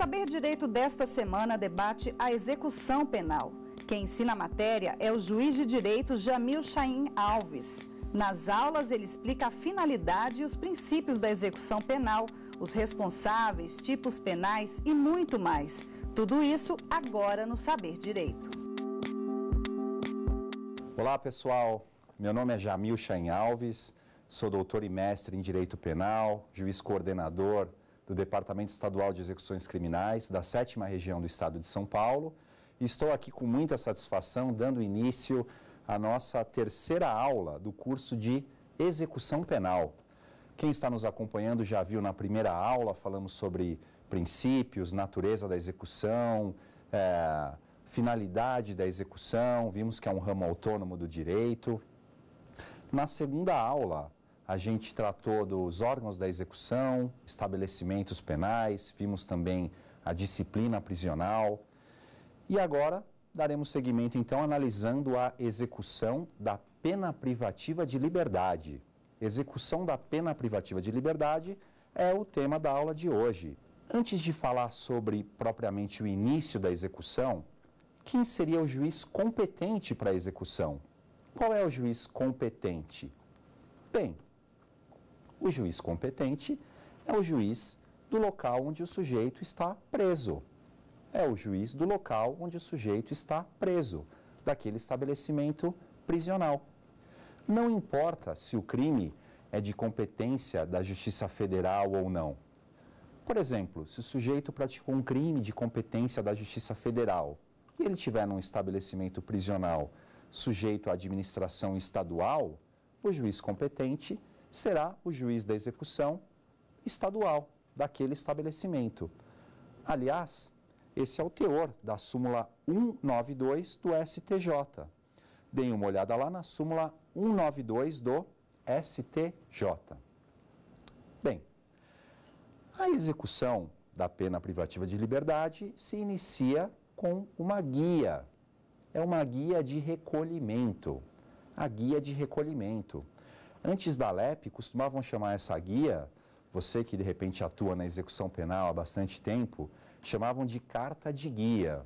Saber Direito desta semana debate a execução penal. Quem ensina a matéria é o juiz de direito Jamil Chaim Alves. Nas aulas, ele explica a finalidade e os princípios da execução penal, os responsáveis, tipos penais e muito mais. Tudo isso agora no Saber Direito. Olá, pessoal. Meu nome é Jamil Chaim Alves, sou doutor e mestre em Direito Penal, juiz coordenador do Departamento Estadual de Execuções Criminais da 7 Região do Estado de São Paulo. E estou aqui com muita satisfação dando início à nossa terceira aula do curso de Execução Penal. Quem está nos acompanhando já viu na primeira aula, falamos sobre princípios, natureza da execução, é, finalidade da execução, vimos que é um ramo autônomo do direito. Na segunda aula, a gente tratou dos órgãos da execução, estabelecimentos penais, vimos também a disciplina prisional. E agora daremos seguimento, então, analisando a execução da pena privativa de liberdade. Execução da pena privativa de liberdade é o tema da aula de hoje. Antes de falar sobre propriamente o início da execução, quem seria o juiz competente para a execução? Qual é o juiz competente? Bem, o juiz competente é o juiz do local onde o sujeito está preso. É o juiz do local onde o sujeito está preso, daquele estabelecimento prisional. Não importa se o crime é de competência da Justiça Federal ou não. Por exemplo, se o sujeito praticou um crime de competência da Justiça Federal e ele estiver num estabelecimento prisional sujeito à administração estadual, o juiz competente será o juiz da execução estadual daquele estabelecimento. Aliás, esse é o teor da súmula 192 do STJ. Deem uma olhada lá na súmula 192 do STJ. Bem, a execução da pena privativa de liberdade se inicia com uma guia. É uma guia de recolhimento. A guia de recolhimento Antes da LEP, costumavam chamar essa guia, você que de repente atua na execução penal há bastante tempo, chamavam de carta de guia.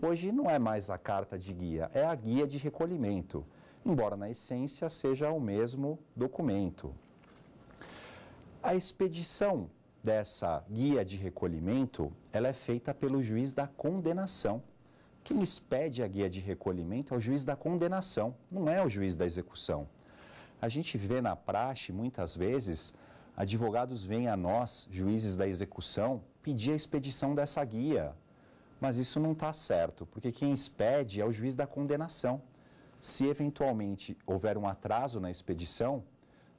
Hoje não é mais a carta de guia, é a guia de recolhimento, embora na essência seja o mesmo documento. A expedição dessa guia de recolhimento, ela é feita pelo juiz da condenação. Quem expede a guia de recolhimento é o juiz da condenação, não é o juiz da execução. A gente vê na praxe, muitas vezes, advogados vêm a nós, juízes da execução, pedir a expedição dessa guia. Mas isso não está certo, porque quem expede é o juiz da condenação. Se eventualmente houver um atraso na expedição,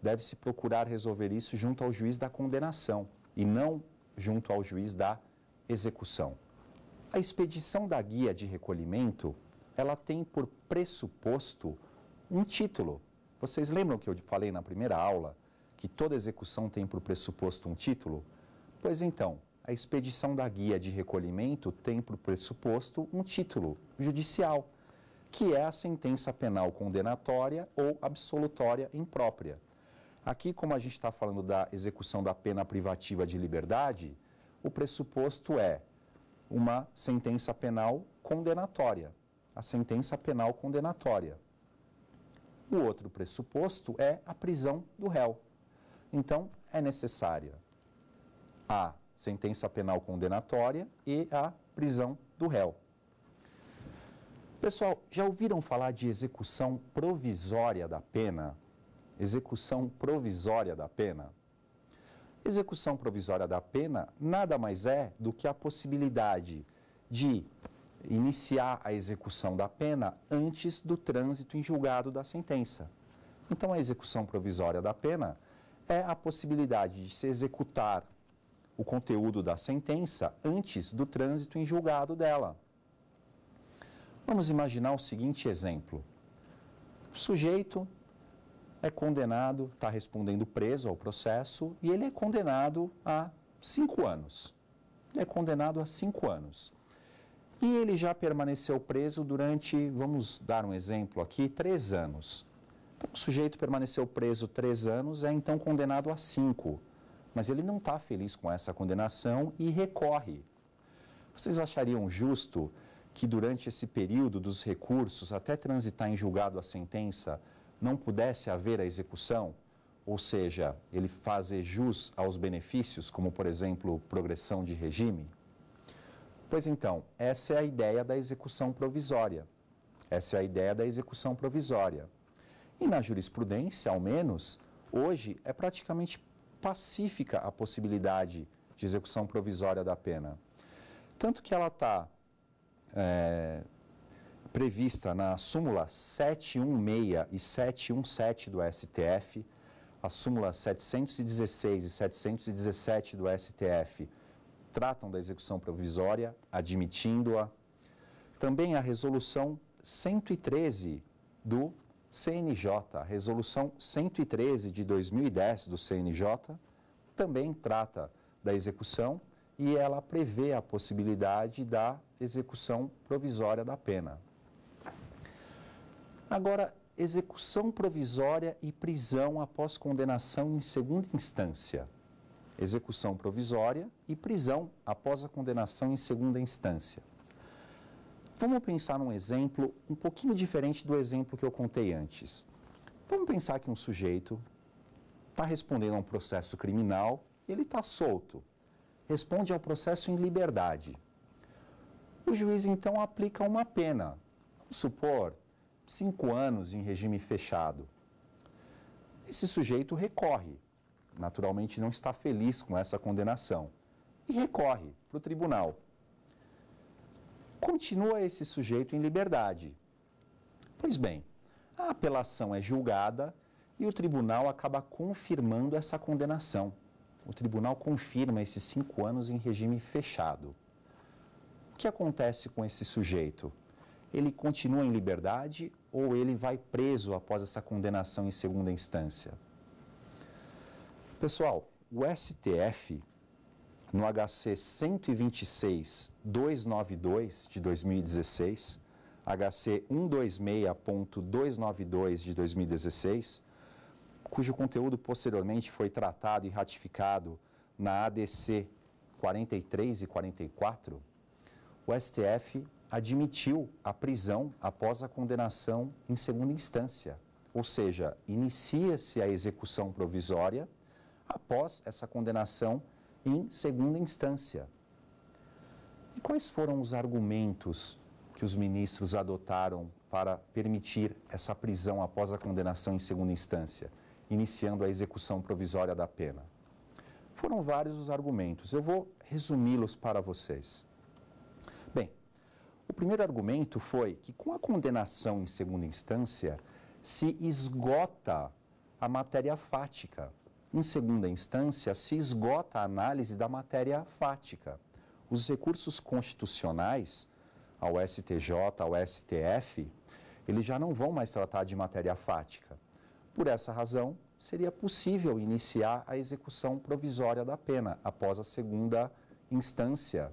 deve-se procurar resolver isso junto ao juiz da condenação e não junto ao juiz da execução. A expedição da guia de recolhimento, ela tem por pressuposto um título, vocês lembram que eu falei na primeira aula que toda execução tem por pressuposto um título? Pois então, a expedição da guia de recolhimento tem por pressuposto um título judicial, que é a sentença penal condenatória ou absolutória imprópria. Aqui, como a gente está falando da execução da pena privativa de liberdade, o pressuposto é uma sentença penal condenatória. A sentença penal condenatória. O outro pressuposto é a prisão do réu. Então, é necessária a sentença penal condenatória e a prisão do réu. Pessoal, já ouviram falar de execução provisória da pena? Execução provisória da pena? Execução provisória da pena nada mais é do que a possibilidade de iniciar a execução da pena antes do trânsito em julgado da sentença. Então, a execução provisória da pena é a possibilidade de se executar o conteúdo da sentença antes do trânsito em julgado dela. Vamos imaginar o seguinte exemplo: o sujeito é condenado, está respondendo preso ao processo e ele é condenado a cinco anos. Ele é condenado a cinco anos. E ele já permaneceu preso durante, vamos dar um exemplo aqui, três anos. Então, o sujeito permaneceu preso três anos, é então condenado a cinco. Mas ele não está feliz com essa condenação e recorre. Vocês achariam justo que durante esse período dos recursos, até transitar em julgado a sentença, não pudesse haver a execução? Ou seja, ele fazer jus aos benefícios, como por exemplo progressão de regime? Pois então, essa é a ideia da execução provisória. Essa é a ideia da execução provisória. E na jurisprudência, ao menos, hoje é praticamente pacífica a possibilidade de execução provisória da pena. Tanto que ela está é, eh, prevista na súmula 716 e 717 do STF, a súmula 716 e 717 do STF tratam da execução provisória, admitindo-a. Também a resolução 113 do CNJ, a resolução 113 de 2010 do CNJ, também trata da execução e ela prevê a possibilidade da execução provisória da pena. Agora, execução provisória e prisão após condenação em segunda instância execução provisória e prisão após a condenação em segunda instância. Vamos pensar num exemplo um pouquinho diferente do exemplo que eu contei antes. Vamos pensar que um sujeito está respondendo a um processo criminal, ele está solto, responde ao processo em liberdade. O juiz então aplica uma pena, vamos supor, cinco anos em regime fechado. Esse sujeito recorre, naturalmente não está feliz com essa condenação e recorre para o tribunal. Continua esse sujeito em liberdade. Pois bem, a apelação é julgada e o tribunal acaba confirmando essa condenação. O tribunal confirma esses cinco anos em regime fechado. O que acontece com esse sujeito? Ele continua em liberdade ou ele vai preso após essa condenação em segunda instância? Pessoal, o STF, no HC 126.292 de 2016, HC 126.292 de 2016, cujo conteúdo posteriormente foi tratado e ratificado na ADC 43 e 44, o STF admitiu a prisão após a condenação em segunda instância, ou seja, inicia-se a execução provisória após essa condenação em segunda instância. E quais foram os argumentos que os ministros adotaram para permitir essa prisão após a condenação em segunda instância, iniciando a execução provisória da pena? Foram vários os argumentos, eu vou resumi-los para vocês. Bem, o primeiro argumento foi que com a condenação em segunda instância se esgota a matéria fática em segunda instância, se esgota a análise da matéria fática. Os recursos constitucionais ao STJ, ao STF, eles já não vão mais tratar de matéria fática. Por essa razão, seria possível iniciar a execução provisória da pena após a segunda instância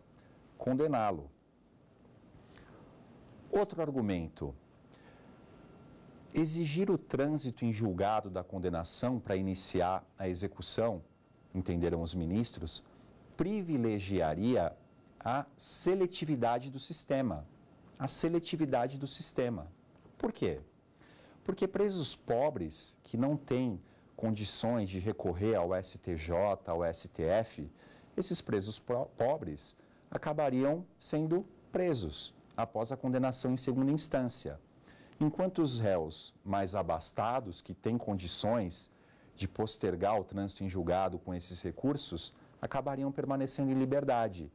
condená-lo. Outro argumento Exigir o trânsito em julgado da condenação para iniciar a execução, entenderam os ministros, privilegiaria a seletividade do sistema. A seletividade do sistema. Por quê? Porque presos pobres que não têm condições de recorrer ao STJ, ao STF, esses presos pobres acabariam sendo presos após a condenação em segunda instância. Enquanto os réus mais abastados, que têm condições de postergar o trânsito em julgado com esses recursos, acabariam permanecendo em liberdade.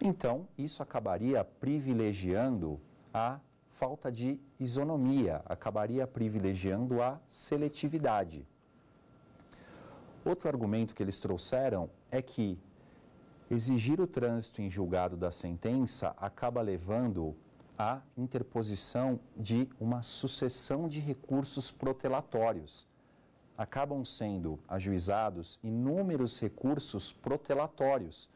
Então, isso acabaria privilegiando a falta de isonomia, acabaria privilegiando a seletividade. Outro argumento que eles trouxeram é que exigir o trânsito em julgado da sentença acaba levando a interposição de uma sucessão de recursos protelatórios. Acabam sendo ajuizados inúmeros recursos protelatórios,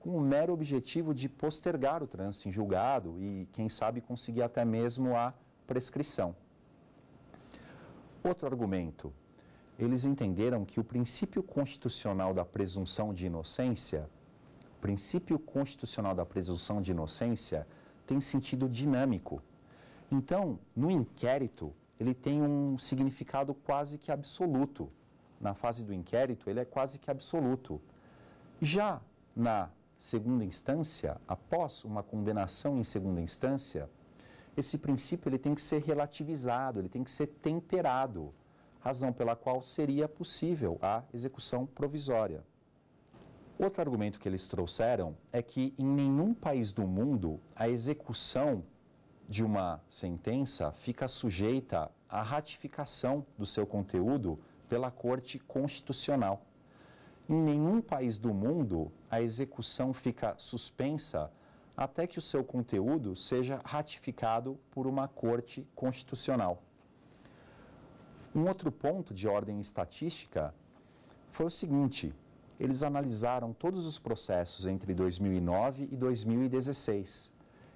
com o mero objetivo de postergar o trânsito em julgado e, quem sabe, conseguir até mesmo a prescrição. Outro argumento. Eles entenderam que o princípio constitucional da presunção de inocência, princípio constitucional da presunção de inocência, tem sentido dinâmico. Então, no inquérito, ele tem um significado quase que absoluto. Na fase do inquérito, ele é quase que absoluto. Já na segunda instância, após uma condenação em segunda instância, esse princípio ele tem que ser relativizado, ele tem que ser temperado, razão pela qual seria possível a execução provisória. Outro argumento que eles trouxeram é que em nenhum país do mundo a execução de uma sentença fica sujeita à ratificação do seu conteúdo pela Corte Constitucional. Em nenhum país do mundo a execução fica suspensa até que o seu conteúdo seja ratificado por uma Corte Constitucional. Um outro ponto de ordem estatística foi o seguinte: eles analisaram todos os processos entre 2009 e 2016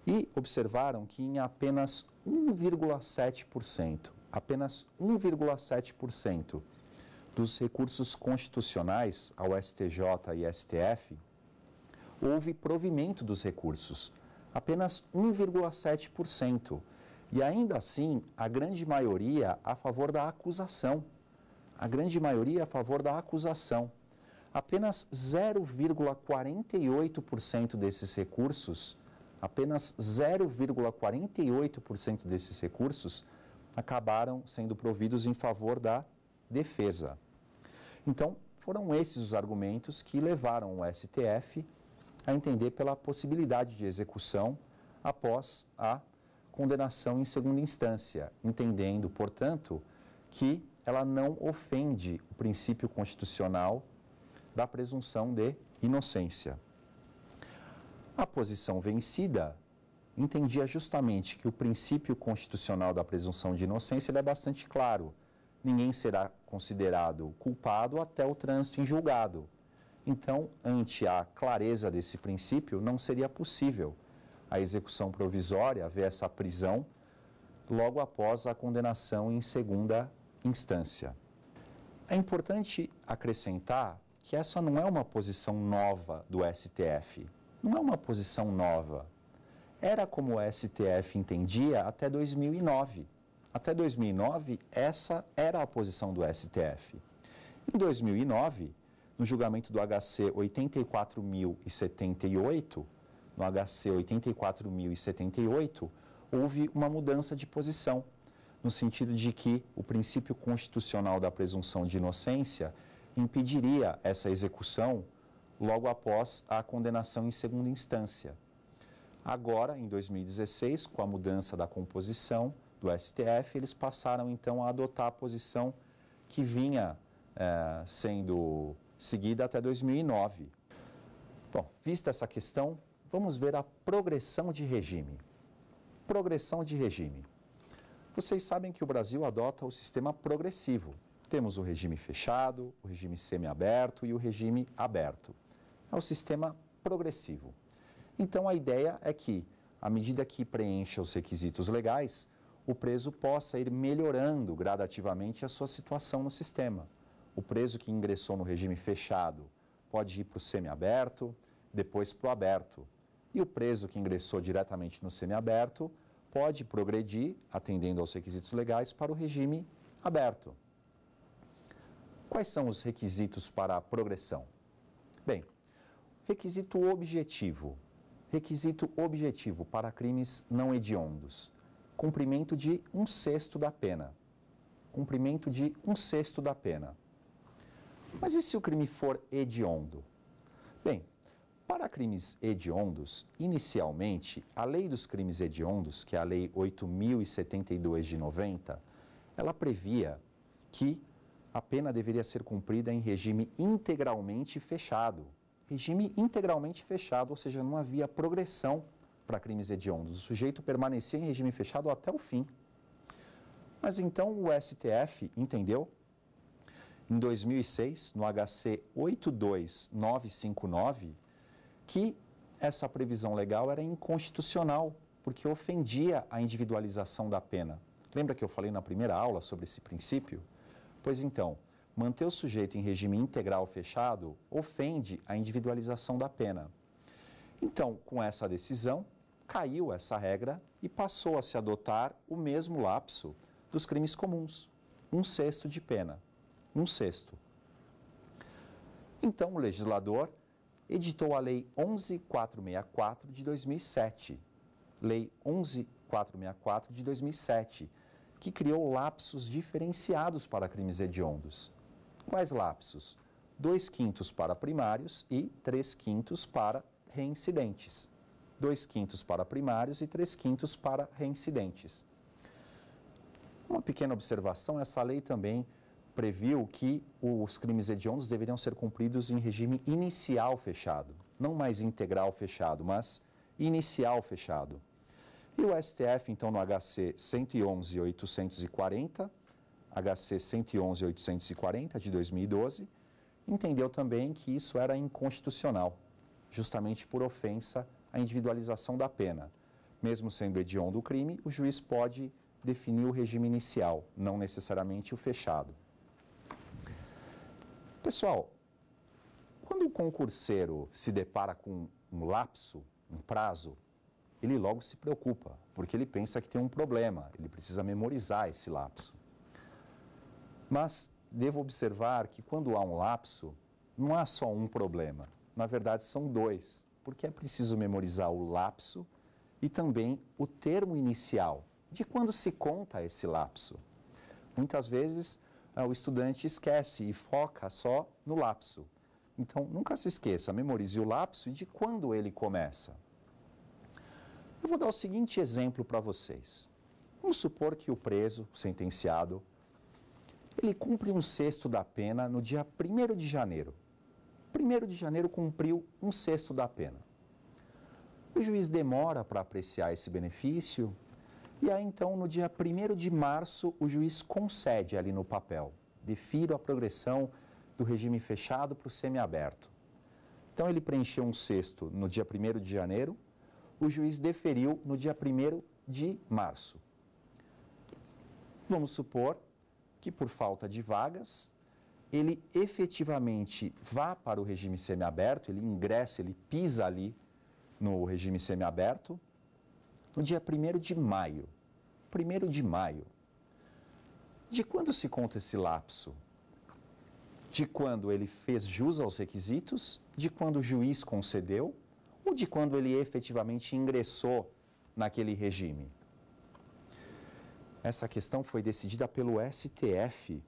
e observaram que em apenas 1,7%, apenas 1,7% dos recursos constitucionais ao STJ e STF, houve provimento dos recursos, apenas 1,7%. E ainda assim, a grande maioria a favor da acusação. A grande maioria a favor da acusação apenas 0,48% desses recursos, apenas 0,48% desses recursos acabaram sendo providos em favor da defesa. Então, foram esses os argumentos que levaram o STF a entender pela possibilidade de execução após a condenação em segunda instância, entendendo, portanto, que ela não ofende o princípio constitucional da presunção de inocência. A posição vencida entendia justamente que o princípio constitucional da presunção de inocência é bastante claro. Ninguém será considerado culpado até o trânsito em julgado. Então, ante a clareza desse princípio, não seria possível a execução provisória, haver essa prisão, logo após a condenação em segunda instância. É importante acrescentar que essa não é uma posição nova do STF. Não é uma posição nova. Era como o STF entendia até 2009. Até 2009, essa era a posição do STF. Em 2009, no julgamento do HC 84.078, no HC 84.078, houve uma mudança de posição, no sentido de que o princípio constitucional da presunção de inocência impediria essa execução logo após a condenação em segunda instância. Agora, em 2016, com a mudança da composição do STF, eles passaram então a adotar a posição que vinha eh, sendo seguida até 2009. Bom, vista essa questão, vamos ver a progressão de regime. Progressão de regime. Vocês sabem que o Brasil adota o sistema progressivo, temos o regime fechado, o regime semiaberto e o regime aberto. É o sistema progressivo. Então, a ideia é que, à medida que preencha os requisitos legais, o preso possa ir melhorando gradativamente a sua situação no sistema. O preso que ingressou no regime fechado pode ir para o semiaberto, depois para o aberto. E o preso que ingressou diretamente no semiaberto pode progredir, atendendo aos requisitos legais, para o regime aberto. Quais são os requisitos para a progressão? Bem, requisito objetivo. Requisito objetivo para crimes não hediondos. Cumprimento de um sexto da pena. Cumprimento de um sexto da pena. Mas e se o crime for hediondo? Bem, para crimes hediondos, inicialmente, a lei dos crimes hediondos, que é a lei 8072 de 90, ela previa que a pena deveria ser cumprida em regime integralmente fechado. Regime integralmente fechado, ou seja, não havia progressão para crimes hediondos. O sujeito permanecia em regime fechado até o fim. Mas então o STF entendeu, em 2006, no HC 82959, que essa previsão legal era inconstitucional, porque ofendia a individualização da pena. Lembra que eu falei na primeira aula sobre esse princípio? Pois então, manter o sujeito em regime integral fechado ofende a individualização da pena. Então, com essa decisão, caiu essa regra e passou a se adotar o mesmo lapso dos crimes comuns, um sexto de pena, um sexto. Então, o legislador editou a Lei 11464 de 2007, Lei 11464 de 2007, que criou lapsos diferenciados para crimes hediondos. Quais lapsos? Dois quintos para primários e três quintos para reincidentes. Dois quintos para primários e três quintos para reincidentes. Uma pequena observação, essa lei também previu que os crimes hediondos deveriam ser cumpridos em regime inicial fechado, não mais integral fechado, mas inicial fechado. E o STF, então, no HC 111.840, HC 111.840 de 2012, entendeu também que isso era inconstitucional, justamente por ofensa à individualização da pena. Mesmo sendo hediondo o crime, o juiz pode definir o regime inicial, não necessariamente o fechado. Pessoal, quando o concurseiro se depara com um lapso, um prazo ele logo se preocupa, porque ele pensa que tem um problema, ele precisa memorizar esse lapso. Mas devo observar que quando há um lapso, não há só um problema, na verdade são dois, porque é preciso memorizar o lapso e também o termo inicial, de quando se conta esse lapso. Muitas vezes ah, o estudante esquece e foca só no lapso. Então, nunca se esqueça, memorize o lapso e de quando ele começa. Eu vou dar o seguinte exemplo para vocês. Vamos supor que o preso, sentenciado, ele cumpre um sexto da pena no dia 1 de janeiro. 1 de janeiro cumpriu um sexto da pena. O juiz demora para apreciar esse benefício e aí então no dia 1 de março o juiz concede ali no papel, defiro a progressão do regime fechado para o semiaberto. Então ele preencheu um sexto no dia 1 de janeiro, o juiz deferiu no dia 1 de março. Vamos supor que, por falta de vagas, ele efetivamente vá para o regime semiaberto, ele ingressa, ele pisa ali no regime semiaberto, no dia 1 de maio. 1 de maio. De quando se conta esse lapso? De quando ele fez jus aos requisitos, de quando o juiz concedeu ou de quando ele efetivamente ingressou naquele regime? Essa questão foi decidida pelo STF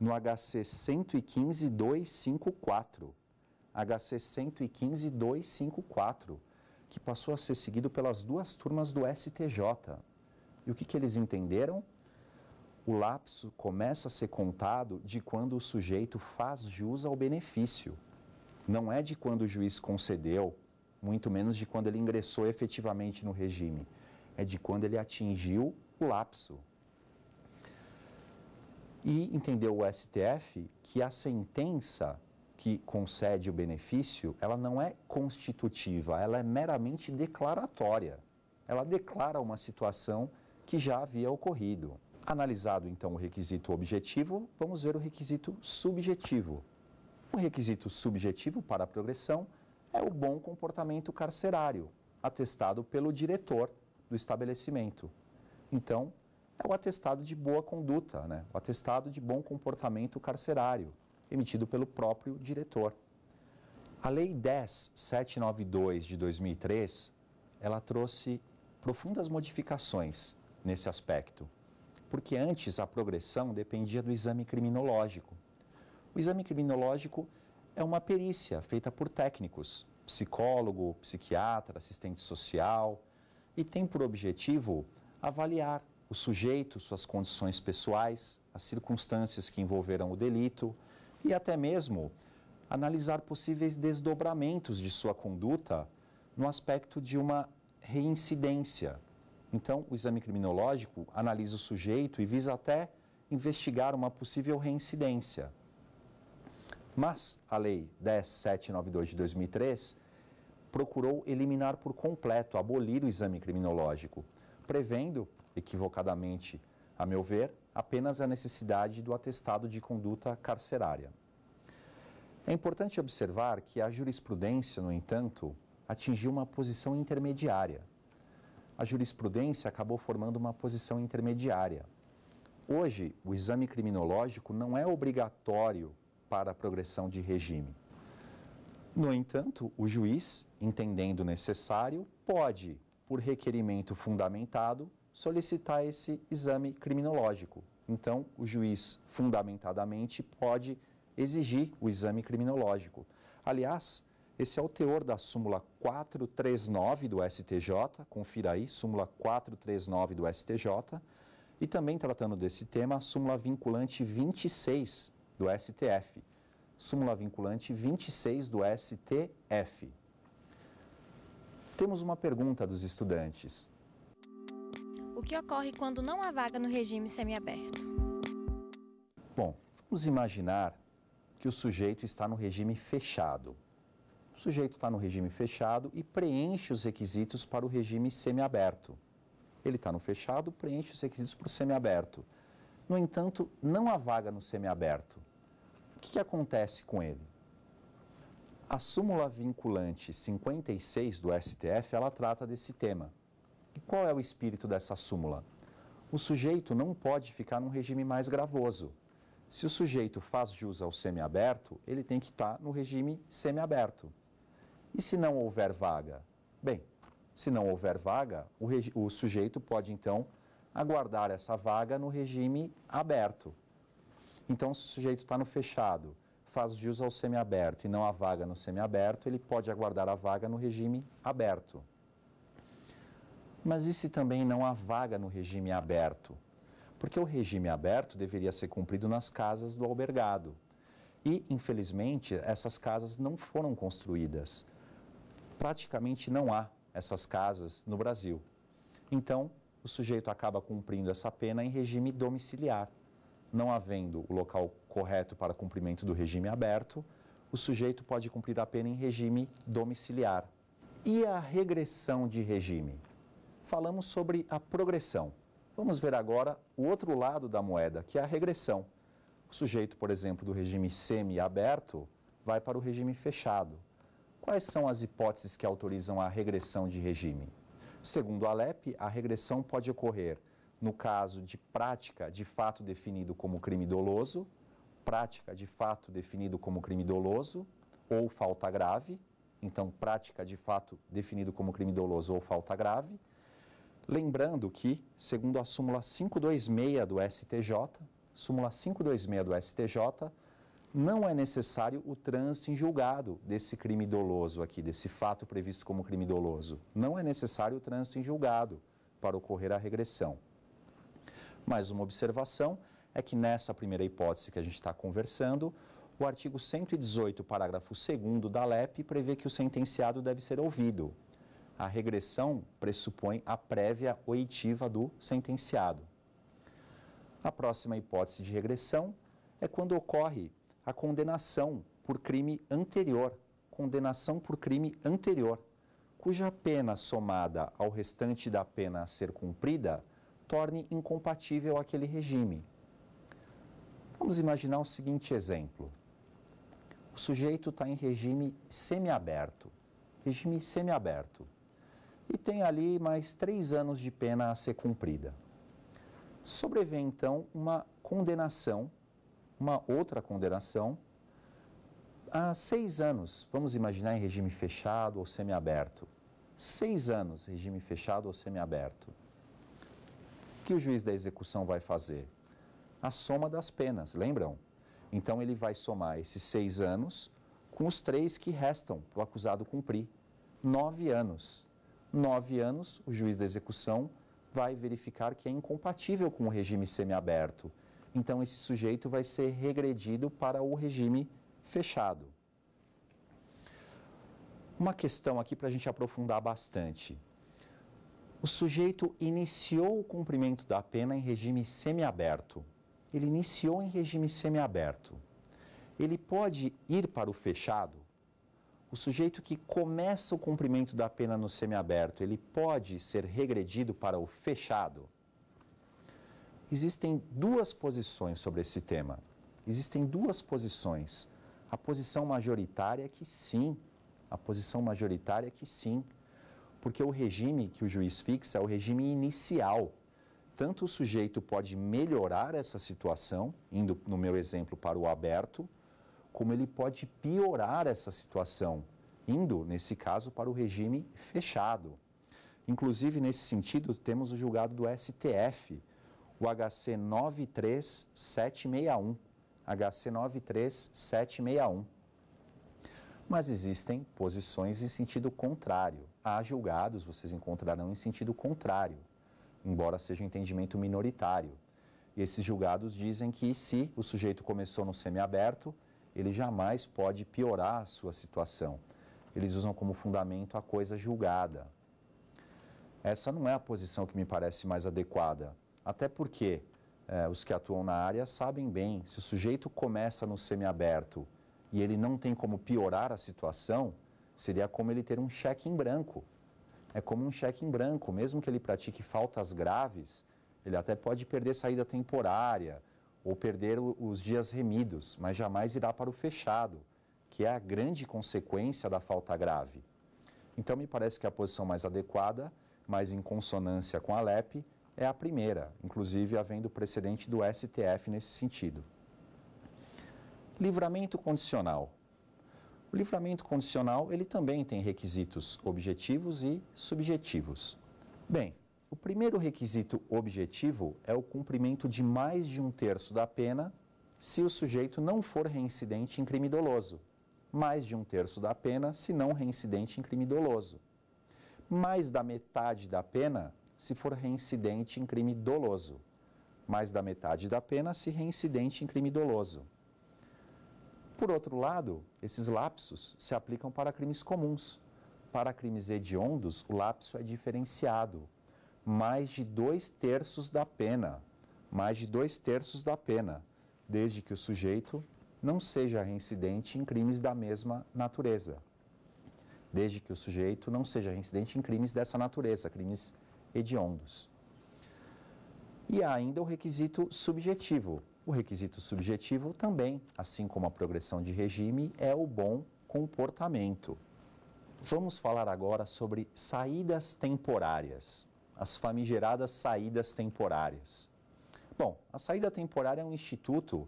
no HC 115254. HC 115254, que passou a ser seguido pelas duas turmas do STJ. E o que, que eles entenderam? O lapso começa a ser contado de quando o sujeito faz jus ao benefício. Não é de quando o juiz concedeu muito menos de quando ele ingressou efetivamente no regime, é de quando ele atingiu o lapso. E entendeu o STF que a sentença que concede o benefício, ela não é constitutiva, ela é meramente declaratória. Ela declara uma situação que já havia ocorrido. Analisado então o requisito objetivo, vamos ver o requisito subjetivo. O requisito subjetivo para a progressão é o bom comportamento carcerário, atestado pelo diretor do estabelecimento. Então, é o atestado de boa conduta, né? o atestado de bom comportamento carcerário, emitido pelo próprio diretor. A Lei 10792 de 2003, ela trouxe profundas modificações nesse aspecto, porque antes a progressão dependia do exame criminológico. O exame criminológico é uma perícia feita por técnicos, psicólogo, psiquiatra, assistente social, e tem por objetivo avaliar o sujeito, suas condições pessoais, as circunstâncias que envolveram o delito e até mesmo analisar possíveis desdobramentos de sua conduta no aspecto de uma reincidência. Então, o exame criminológico analisa o sujeito e visa até investigar uma possível reincidência. Mas a Lei 10792 de 2003 procurou eliminar por completo, abolir o exame criminológico, prevendo, equivocadamente, a meu ver, apenas a necessidade do atestado de conduta carcerária. É importante observar que a jurisprudência, no entanto, atingiu uma posição intermediária. A jurisprudência acabou formando uma posição intermediária. Hoje, o exame criminológico não é obrigatório para a progressão de regime. No entanto, o juiz, entendendo necessário, pode, por requerimento fundamentado, solicitar esse exame criminológico. Então, o juiz, fundamentadamente, pode exigir o exame criminológico. Aliás, esse é o teor da súmula 439 do STJ, confira aí, súmula 439 do STJ, e também tratando desse tema, a súmula vinculante 26 do STF. Súmula vinculante 26 do STF. Temos uma pergunta dos estudantes. O que ocorre quando não há vaga no regime semiaberto? Bom, vamos imaginar que o sujeito está no regime fechado. O sujeito está no regime fechado e preenche os requisitos para o regime semiaberto. Ele está no fechado, preenche os requisitos para o semiaberto. No entanto, não há vaga no semiaberto. O que, que acontece com ele? A súmula vinculante 56 do STF, ela trata desse tema. E qual é o espírito dessa súmula? O sujeito não pode ficar num regime mais gravoso. Se o sujeito faz jus ao semiaberto, ele tem que estar tá no regime semiaberto. E se não houver vaga? Bem, se não houver vaga, o, o sujeito pode então aguardar essa vaga no regime aberto. Então, se o sujeito está no fechado, faz jus ao semiaberto e não a vaga no semiaberto, ele pode aguardar a vaga no regime aberto. Mas e se também não há vaga no regime aberto? Porque o regime aberto deveria ser cumprido nas casas do albergado. E, infelizmente, essas casas não foram construídas. Praticamente não há essas casas no Brasil. Então, o sujeito acaba cumprindo essa pena em regime domiciliar. Não havendo o local correto para cumprimento do regime aberto, o sujeito pode cumprir a pena em regime domiciliar. E a regressão de regime? Falamos sobre a progressão. Vamos ver agora o outro lado da moeda, que é a regressão. O sujeito, por exemplo, do regime semi-aberto vai para o regime fechado. Quais são as hipóteses que autorizam a regressão de regime? Segundo a Alep, a regressão pode ocorrer no caso de prática de fato definido como crime doloso, prática de fato definido como crime doloso ou falta grave, então prática de fato definido como crime doloso ou falta grave. Lembrando que, segundo a súmula 526 do STJ, súmula 526 do STJ, não é necessário o trânsito em julgado desse crime doloso aqui, desse fato previsto como crime doloso. Não é necessário o trânsito em julgado para ocorrer a regressão. Mais uma observação é que nessa primeira hipótese que a gente está conversando, o artigo 118, parágrafo 2 da LEP prevê que o sentenciado deve ser ouvido. A regressão pressupõe a prévia oitiva do sentenciado. A próxima hipótese de regressão é quando ocorre a condenação por crime anterior, condenação por crime anterior, cuja pena somada ao restante da pena a ser cumprida torne incompatível aquele regime. Vamos imaginar o seguinte exemplo. O sujeito está em regime semiaberto, regime semiaberto, e tem ali mais três anos de pena a ser cumprida. Sobrevém, então, uma condenação uma outra condenação há seis anos, vamos imaginar em regime fechado ou semiaberto. Seis anos, regime fechado ou semiaberto. O que o juiz da execução vai fazer? A soma das penas, lembram? Então ele vai somar esses seis anos com os três que restam para o acusado cumprir. Nove anos. Nove anos, o juiz da execução vai verificar que é incompatível com o regime semiaberto então esse sujeito vai ser regredido para o regime fechado. Uma questão aqui para a gente aprofundar bastante. O sujeito iniciou o cumprimento da pena em regime semiaberto. Ele iniciou em regime semiaberto. Ele pode ir para o fechado? O sujeito que começa o cumprimento da pena no semiaberto, ele pode ser regredido para o fechado? Existem duas posições sobre esse tema. Existem duas posições. A posição majoritária que sim, a posição majoritária que sim, porque o regime que o juiz fixa é o regime inicial. Tanto o sujeito pode melhorar essa situação, indo no meu exemplo para o aberto, como ele pode piorar essa situação, indo, nesse caso, para o regime fechado. Inclusive, nesse sentido, temos o julgado do STF, o HC 93761. HC 93761. Mas existem posições em sentido contrário. Há julgados, vocês encontrarão em sentido contrário, embora seja um entendimento minoritário. E esses julgados dizem que se o sujeito começou no semiaberto, ele jamais pode piorar a sua situação. Eles usam como fundamento a coisa julgada. Essa não é a posição que me parece mais adequada. Até porque é, os que atuam na área sabem bem, se o sujeito começa no semiaberto e ele não tem como piorar a situação, seria como ele ter um cheque em branco. É como um cheque em branco, mesmo que ele pratique faltas graves, ele até pode perder saída temporária ou perder os dias remidos, mas jamais irá para o fechado, que é a grande consequência da falta grave. Então, me parece que a posição mais adequada, mais em consonância com a LEP, é a primeira, inclusive havendo precedente do STF nesse sentido. Livramento condicional. O livramento condicional, ele também tem requisitos objetivos e subjetivos. Bem, o primeiro requisito objetivo é o cumprimento de mais de um terço da pena se o sujeito não for reincidente em crime doloso, mais de um terço da pena se não reincidente em crime doloso, mais da metade da pena se for reincidente em crime doloso, mais da metade da pena se reincidente em crime doloso. Por outro lado, esses lapsos se aplicam para crimes comuns. Para crimes hediondos, o lapso é diferenciado. Mais de dois terços da pena. Mais de dois terços da pena, desde que o sujeito não seja reincidente em crimes da mesma natureza. Desde que o sujeito não seja reincidente em crimes dessa natureza, crimes hediondos. E há ainda o requisito subjetivo. O requisito subjetivo também, assim como a progressão de regime, é o bom comportamento. Vamos falar agora sobre saídas temporárias, as famigeradas saídas temporárias. Bom, a saída temporária é um instituto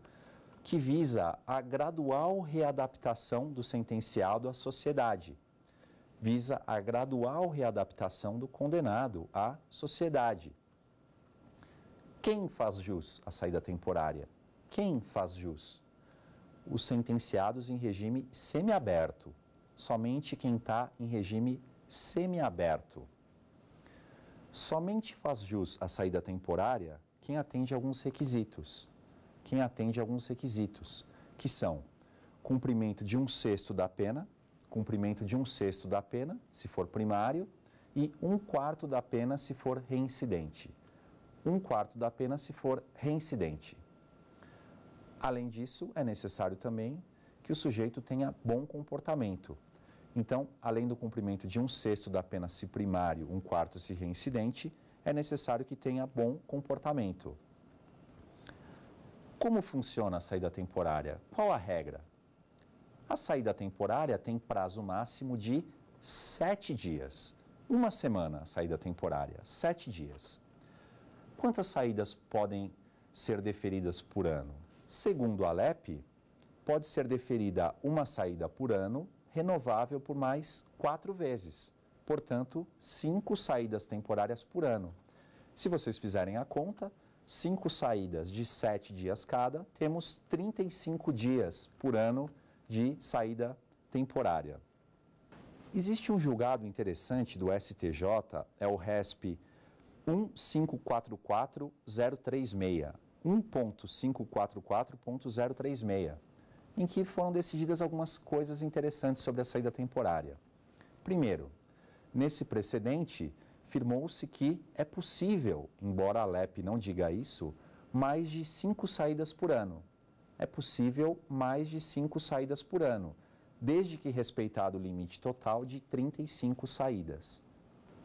que visa a gradual readaptação do sentenciado à sociedade, visa a gradual readaptação do condenado à sociedade. Quem faz jus à saída temporária? Quem faz jus? Os sentenciados em regime semiaberto. Somente quem está em regime semiaberto. Somente faz jus à saída temporária quem atende alguns requisitos. Quem atende alguns requisitos, que são cumprimento de um sexto da pena, cumprimento de um sexto da pena, se for primário, e um quarto da pena se for reincidente. Um quarto da pena se for reincidente. Além disso, é necessário também que o sujeito tenha bom comportamento. Então, além do cumprimento de um sexto da pena se primário, um quarto se reincidente, é necessário que tenha bom comportamento. Como funciona a saída temporária? Qual a regra? A saída temporária tem prazo máximo de sete dias. Uma semana a saída temporária, sete dias. Quantas saídas podem ser deferidas por ano? Segundo a LEP, pode ser deferida uma saída por ano, renovável por mais quatro vezes. Portanto, cinco saídas temporárias por ano. Se vocês fizerem a conta, cinco saídas de sete dias cada, temos 35 dias por ano de saída temporária. Existe um julgado interessante do STJ, é o RESP 1544036, 1.544.036, em que foram decididas algumas coisas interessantes sobre a saída temporária. Primeiro, nesse precedente, firmou-se que é possível, embora a LEP não diga isso, mais de cinco saídas por ano, é possível mais de cinco saídas por ano, desde que respeitado o limite total de 35 saídas.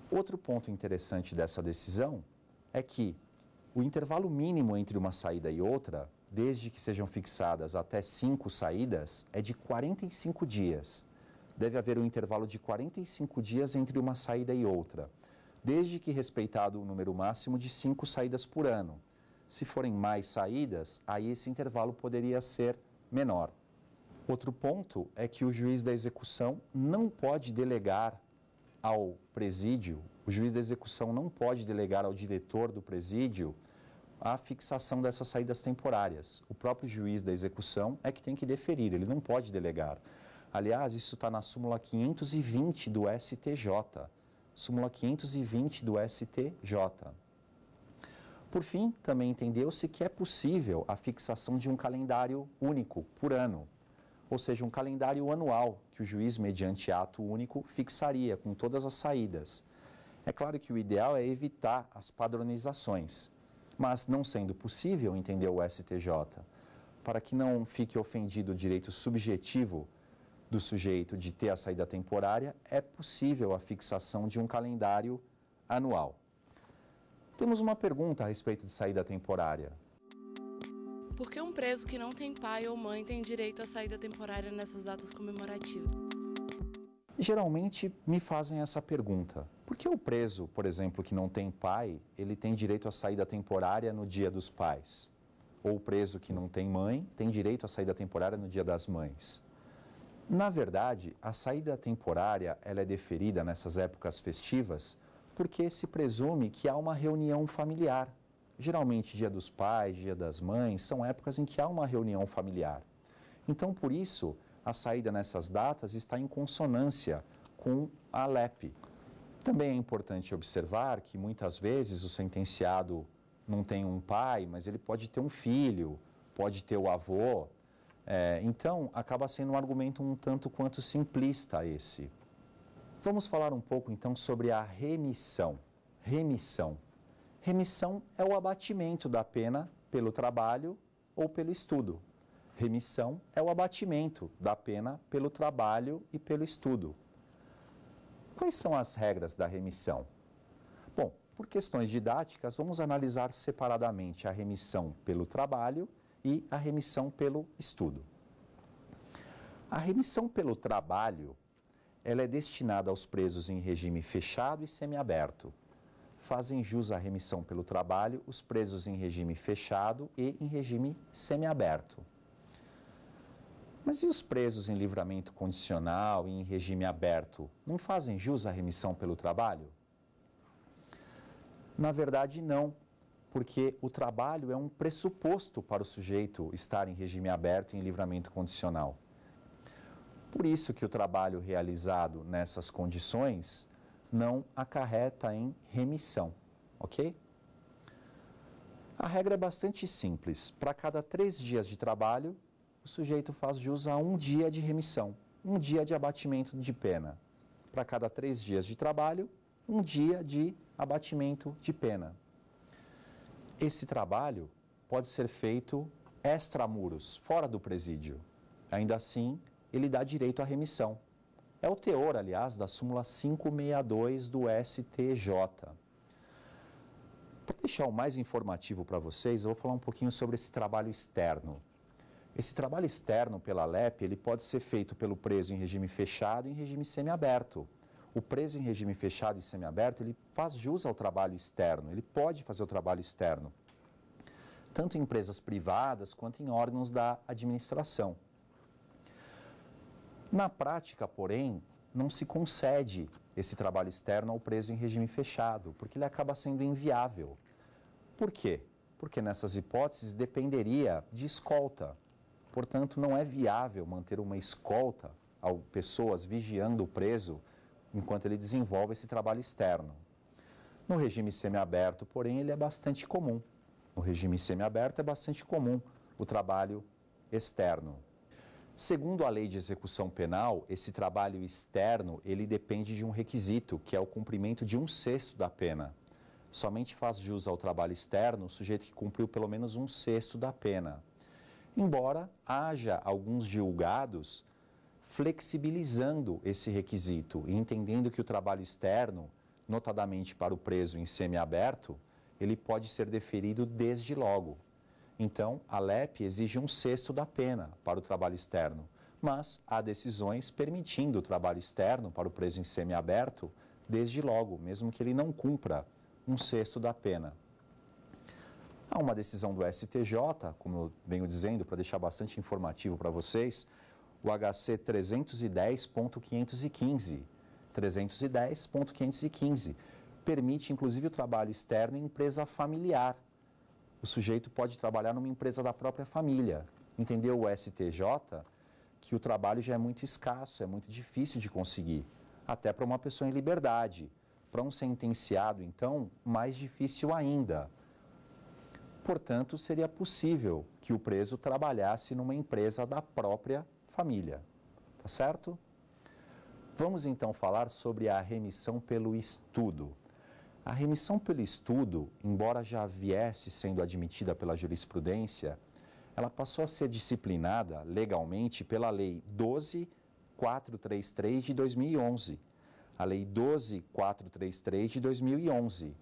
Outro ponto interessante dessa decisão é que o intervalo mínimo entre uma saída e outra, desde que sejam fixadas até cinco saídas, é de 45 dias. Deve haver um intervalo de 45 dias entre uma saída e outra, desde que respeitado o número máximo de cinco saídas por ano. Se forem mais saídas, aí esse intervalo poderia ser menor. Outro ponto é que o juiz da execução não pode delegar ao presídio, o juiz da execução não pode delegar ao diretor do presídio a fixação dessas saídas temporárias. O próprio juiz da execução é que tem que deferir, ele não pode delegar. Aliás, isso está na súmula 520 do STJ. Súmula 520 do STJ. Por fim, também entendeu-se que é possível a fixação de um calendário único por ano, ou seja, um calendário anual que o juiz, mediante ato único, fixaria com todas as saídas. É claro que o ideal é evitar as padronizações, mas não sendo possível, entendeu o STJ, para que não fique ofendido o direito subjetivo do sujeito de ter a saída temporária, é possível a fixação de um calendário anual. Temos uma pergunta a respeito de saída temporária. Por que um preso que não tem pai ou mãe tem direito à saída temporária nessas datas comemorativas? Geralmente me fazem essa pergunta. Por que o preso, por exemplo, que não tem pai, ele tem direito à saída temporária no dia dos pais? Ou o preso que não tem mãe tem direito à saída temporária no dia das mães? Na verdade, a saída temporária ela é deferida nessas épocas festivas porque se presume que há uma reunião familiar. Geralmente, dia dos pais, dia das mães, são épocas em que há uma reunião familiar. Então, por isso, a saída nessas datas está em consonância com a LEP. Também é importante observar que muitas vezes o sentenciado não tem um pai, mas ele pode ter um filho, pode ter o avô. É, então, acaba sendo um argumento um tanto quanto simplista esse. Vamos falar um pouco então sobre a remissão. Remissão. Remissão é o abatimento da pena pelo trabalho ou pelo estudo. Remissão é o abatimento da pena pelo trabalho e pelo estudo. Quais são as regras da remissão? Bom, por questões didáticas, vamos analisar separadamente a remissão pelo trabalho e a remissão pelo estudo. A remissão pelo trabalho ela é destinada aos presos em regime fechado e semiaberto. Fazem jus à remissão pelo trabalho os presos em regime fechado e em regime semiaberto. Mas e os presos em livramento condicional e em regime aberto? Não fazem jus à remissão pelo trabalho? Na verdade, não, porque o trabalho é um pressuposto para o sujeito estar em regime aberto e em livramento condicional. Por isso que o trabalho realizado nessas condições não acarreta em remissão, ok? A regra é bastante simples. Para cada três dias de trabalho, o sujeito faz jus a um dia de remissão, um dia de abatimento de pena. Para cada três dias de trabalho, um dia de abatimento de pena. Esse trabalho pode ser feito extramuros, fora do presídio. Ainda assim, ele dá direito à remissão. É o teor, aliás, da súmula 562 do STJ. Para deixar o mais informativo para vocês, eu vou falar um pouquinho sobre esse trabalho externo. Esse trabalho externo pela LEP, ele pode ser feito pelo preso em regime fechado e em regime semiaberto. O preso em regime fechado e semiaberto, ele faz jus ao trabalho externo, ele pode fazer o trabalho externo, tanto em empresas privadas quanto em órgãos da administração. Na prática, porém, não se concede esse trabalho externo ao preso em regime fechado, porque ele acaba sendo inviável. Por quê? Porque nessas hipóteses dependeria de escolta. Portanto, não é viável manter uma escolta ao pessoas vigiando o preso enquanto ele desenvolve esse trabalho externo. No regime semiaberto, porém, ele é bastante comum. No regime semiaberto é bastante comum o trabalho externo. Segundo a lei de execução penal, esse trabalho externo ele depende de um requisito, que é o cumprimento de um sexto da pena. Somente faz jus ao trabalho externo o sujeito que cumpriu pelo menos um sexto da pena. Embora haja alguns julgados flexibilizando esse requisito e entendendo que o trabalho externo, notadamente para o preso em semiaberto, ele pode ser deferido desde logo, então, a LEP exige um sexto da pena para o trabalho externo, mas há decisões permitindo o trabalho externo para o preso em semiaberto desde logo, mesmo que ele não cumpra um sexto da pena. Há uma decisão do STJ, como eu venho dizendo, para deixar bastante informativo para vocês, o HC 310.515. 310.515 permite inclusive o trabalho externo em empresa familiar, o sujeito pode trabalhar numa empresa da própria família. Entendeu o STJ que o trabalho já é muito escasso, é muito difícil de conseguir, até para uma pessoa em liberdade. Para um sentenciado, então, mais difícil ainda. Portanto, seria possível que o preso trabalhasse numa empresa da própria família. Tá certo? Vamos então falar sobre a remissão pelo estudo. A remissão pelo estudo, embora já viesse sendo admitida pela jurisprudência, ela passou a ser disciplinada legalmente pela Lei 12433 de 2011. A Lei 12433 de 2011.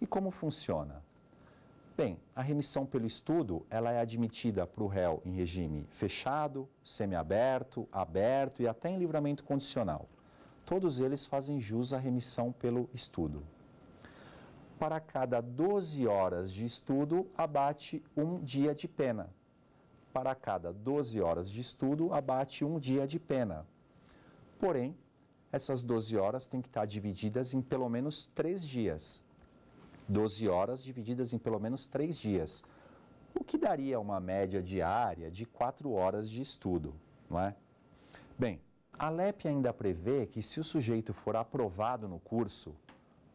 E como funciona? Bem, a remissão pelo estudo, ela é admitida para o réu em regime fechado, semiaberto, aberto e até em livramento condicional. Todos eles fazem jus à remissão pelo estudo para cada 12 horas de estudo, abate um dia de pena. Para cada 12 horas de estudo, abate um dia de pena. Porém, essas 12 horas têm que estar divididas em pelo menos 3 dias. 12 horas divididas em pelo menos 3 dias, o que daria uma média diária de 4 horas de estudo, não é? Bem, a LEP ainda prevê que se o sujeito for aprovado no curso,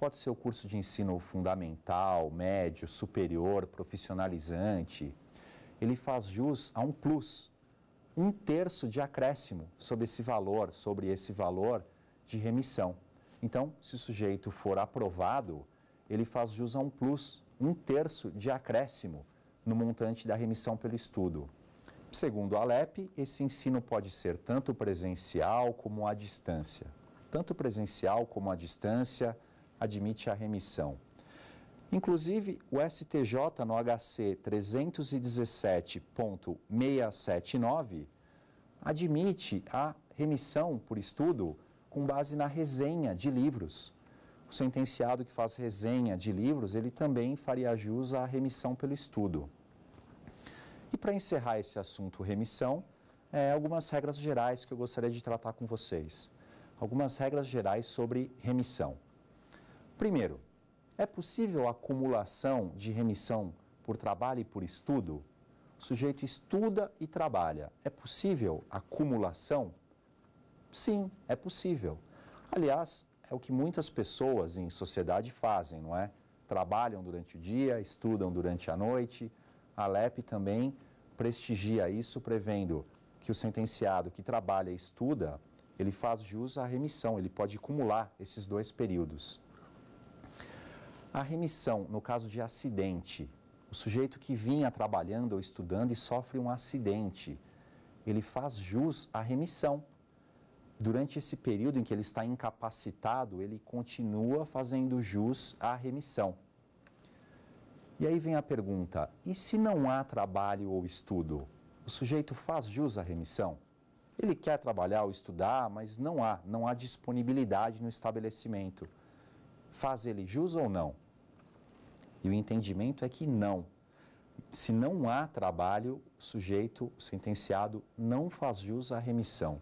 Pode ser o curso de ensino fundamental, médio, superior, profissionalizante. Ele faz jus a um plus, um terço de acréscimo sobre esse valor, sobre esse valor de remissão. Então, se o sujeito for aprovado, ele faz jus a um plus, um terço de acréscimo no montante da remissão pelo estudo. Segundo a Alep, esse ensino pode ser tanto presencial como à distância. Tanto presencial como à distância, admite a remissão. Inclusive, o STJ no HC 317.679 admite a remissão por estudo com base na resenha de livros. O sentenciado que faz resenha de livros, ele também faria jus à remissão pelo estudo. E para encerrar esse assunto remissão, é, algumas regras gerais que eu gostaria de tratar com vocês. Algumas regras gerais sobre remissão. Primeiro, é possível a acumulação de remissão por trabalho e por estudo? O sujeito estuda e trabalha. É possível acumulação? Sim, é possível. Aliás, é o que muitas pessoas em sociedade fazem, não é? Trabalham durante o dia, estudam durante a noite. A LEP também prestigia isso, prevendo que o sentenciado que trabalha e estuda, ele faz jus à remissão, ele pode acumular esses dois períodos. A remissão, no caso de acidente, o sujeito que vinha trabalhando ou estudando e sofre um acidente, ele faz jus à remissão. Durante esse período em que ele está incapacitado, ele continua fazendo jus à remissão. E aí vem a pergunta: e se não há trabalho ou estudo? O sujeito faz jus à remissão? Ele quer trabalhar ou estudar, mas não há, não há disponibilidade no estabelecimento faz ele jus ou não? E o entendimento é que não. Se não há trabalho, o sujeito o sentenciado não faz jus à remissão.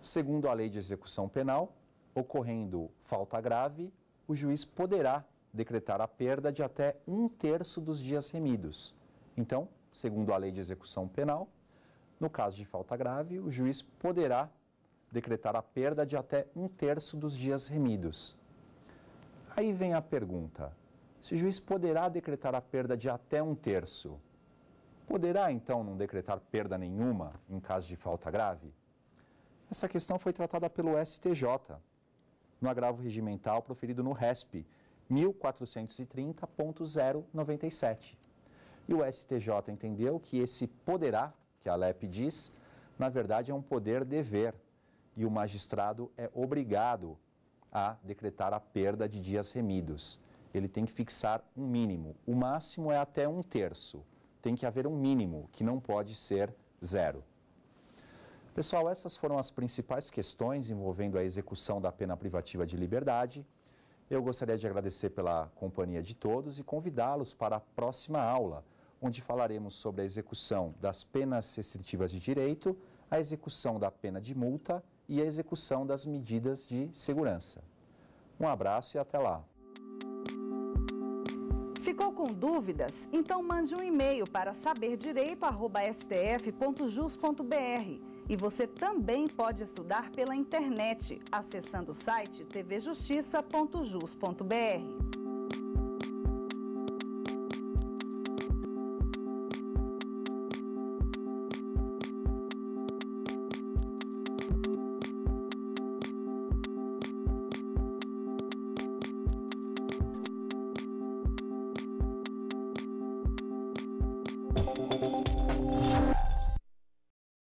Segundo a lei de execução penal, ocorrendo falta grave, o juiz poderá decretar a perda de até um terço dos dias remidos. Então, segundo a lei de execução penal, no caso de falta grave, o juiz poderá decretar a perda de até um terço dos dias remidos. Aí vem a pergunta: se o juiz poderá decretar a perda de até um terço, poderá então não decretar perda nenhuma em caso de falta grave? Essa questão foi tratada pelo STJ no agravo regimental proferido no RESP 1430.097. E o STJ entendeu que esse poderá, que a LEP diz, na verdade é um poder dever e o magistrado é obrigado a decretar a perda de dias remidos. Ele tem que fixar um mínimo. O máximo é até um terço. Tem que haver um mínimo, que não pode ser zero. Pessoal, essas foram as principais questões envolvendo a execução da pena privativa de liberdade. Eu gostaria de agradecer pela companhia de todos e convidá-los para a próxima aula, onde falaremos sobre a execução das penas restritivas de direito, a execução da pena de multa e a execução das medidas de segurança. Um abraço e até lá! Ficou com dúvidas? Então mande um e-mail para saberdireito.stf.jus.br. E você também pode estudar pela internet, acessando o site tvjustiça.jus.br.